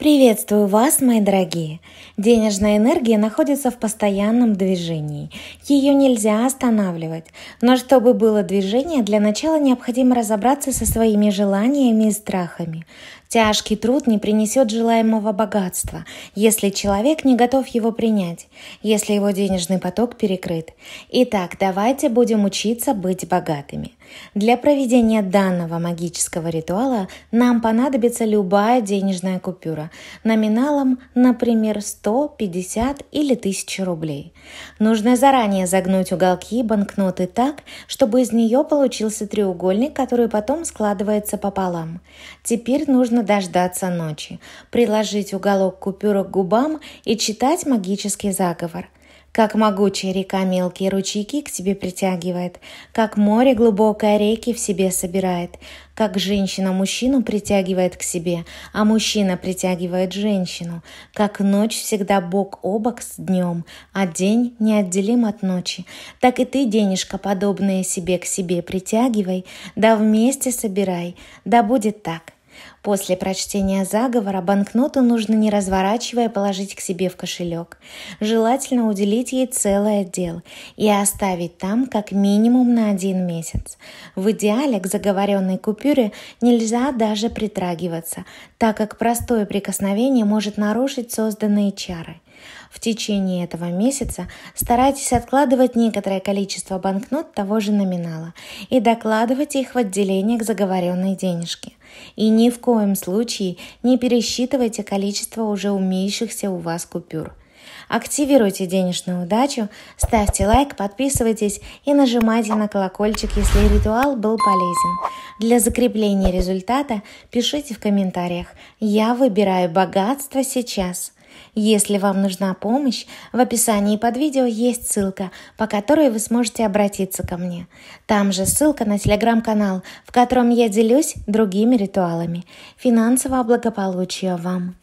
Приветствую вас, мои дорогие! Денежная энергия находится в постоянном движении. Ее нельзя останавливать. Но чтобы было движение, для начала необходимо разобраться со своими желаниями и страхами. Тяжкий труд не принесет желаемого богатства, если человек не готов его принять, если его денежный поток перекрыт. Итак, давайте будем учиться быть богатыми. Для проведения данного магического ритуала нам понадобится любая денежная купюра номиналом, например, 150 или 1000 рублей. Нужно заранее загнуть уголки банкноты так, чтобы из нее получился треугольник, который потом складывается пополам. Теперь нужно нужно дождаться ночи, приложить уголок купюра к губам и читать магический заговор. Как могучая река мелкие ручейки к себе притягивает, как море глубокое реки в себе собирает, как женщина мужчину притягивает к себе, а мужчина притягивает женщину, как ночь всегда бок о бок с днем, а день неотделим от ночи, так и ты, денежка, подобное себе к себе притягивай, да вместе собирай, да будет так. После прочтения заговора банкноту нужно не разворачивая положить к себе в кошелек. Желательно уделить ей целый отдел и оставить там как минимум на один месяц. В идеале к заговоренной купюре нельзя даже притрагиваться, так как простое прикосновение может нарушить созданные чары – в течение этого месяца старайтесь откладывать некоторое количество банкнот того же номинала и докладывать их в отделение к заговоренной денежке. И ни в коем случае не пересчитывайте количество уже умеющихся у вас купюр. Активируйте денежную удачу, ставьте лайк, подписывайтесь и нажимайте на колокольчик, если ритуал был полезен. Для закрепления результата пишите в комментариях «Я выбираю богатство сейчас». Если вам нужна помощь, в описании под видео есть ссылка, по которой вы сможете обратиться ко мне. Там же ссылка на телеграм-канал, в котором я делюсь другими ритуалами. Финансового благополучия вам!